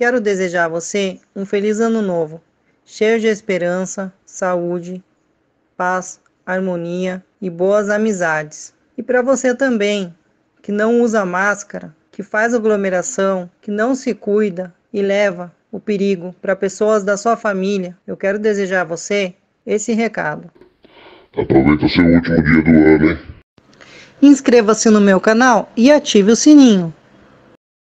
Quero desejar a você um feliz ano novo, cheio de esperança, saúde, paz, harmonia e boas amizades. E para você também, que não usa máscara, que faz aglomeração, que não se cuida e leva o perigo para pessoas da sua família, eu quero desejar a você esse recado. Aproveita seu último dia do ano, hein? Inscreva-se no meu canal e ative o sininho.